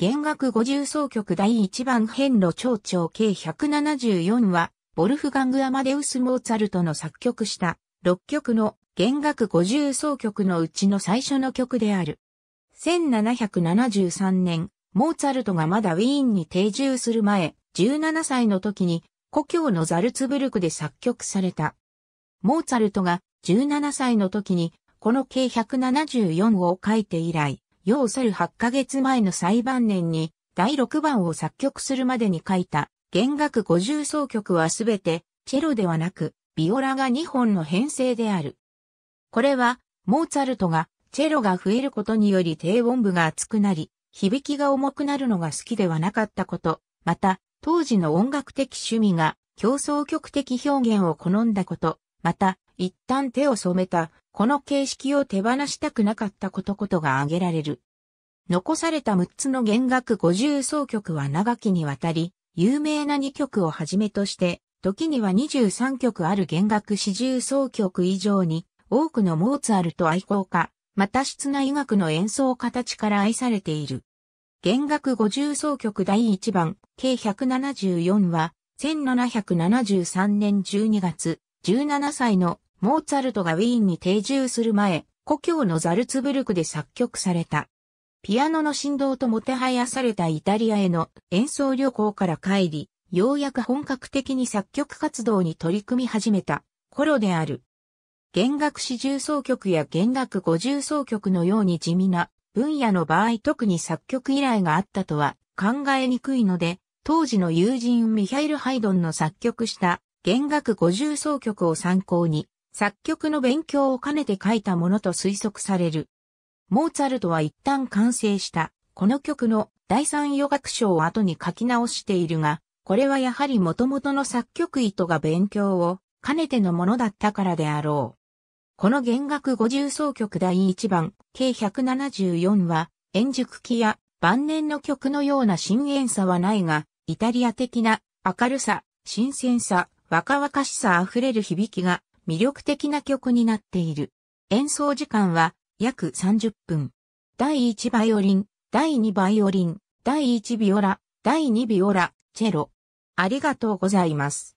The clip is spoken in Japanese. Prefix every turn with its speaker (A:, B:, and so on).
A: 弦楽五重奏曲第一番編路長長計174は、ボルフガング・アマデウス・モーツァルトの作曲した6曲の弦楽五重奏曲のうちの最初の曲である。1773年、モーツァルトがまだウィーンに定住する前、17歳の時に故郷のザルツブルクで作曲された。モーツァルトが17歳の時にこの計174を書いて以来、要する8ヶ月前の裁判年に第6番を作曲するまでに書いた弦楽50奏曲はすべてチェロではなくビオラが2本の編成である。これはモーツァルトがチェロが増えることにより低音部が厚くなり響きが重くなるのが好きではなかったこと、また当時の音楽的趣味が競争曲的表現を好んだこと、また一旦手を染めた、この形式を手放したくなかったことことが挙げられる。残された6つの弦楽五重奏曲は長きにわたり、有名な2曲をはじめとして、時には23曲ある弦楽四重奏曲以上に、多くのモーツァルト愛好家、また室内楽の演奏形から愛されている。弦楽五重奏曲第1番、計174は、1773年12月、17歳のモーツァルトがウィーンに定住する前、故郷のザルツブルクで作曲された。ピアノの振動ともてはやされたイタリアへの演奏旅行から帰り、ようやく本格的に作曲活動に取り組み始めた頃である。弦楽四重奏曲や弦楽五重奏曲のように地味な分野の場合特に作曲依頼があったとは考えにくいので、当時の友人ミハイル・ハイドンの作曲した弦楽五重奏曲を参考に作曲の勉強を兼ねて書いたものと推測される。モーツァルトは一旦完成した、この曲の第三予楽章を後に書き直しているが、これはやはり元々の作曲意図が勉強を兼ねてのものだったからであろう。この弦楽五重奏曲第1番、計174は、円熟期や晩年の曲のような深淵さはないが、イタリア的な明るさ、新鮮さ、若々しさ溢れる響きが魅力的な曲になっている。演奏時間は約30分。第1バイオリン、第2バイオリン、第1ビオラ、第2ビオラ、チェロ。ありがとうございます。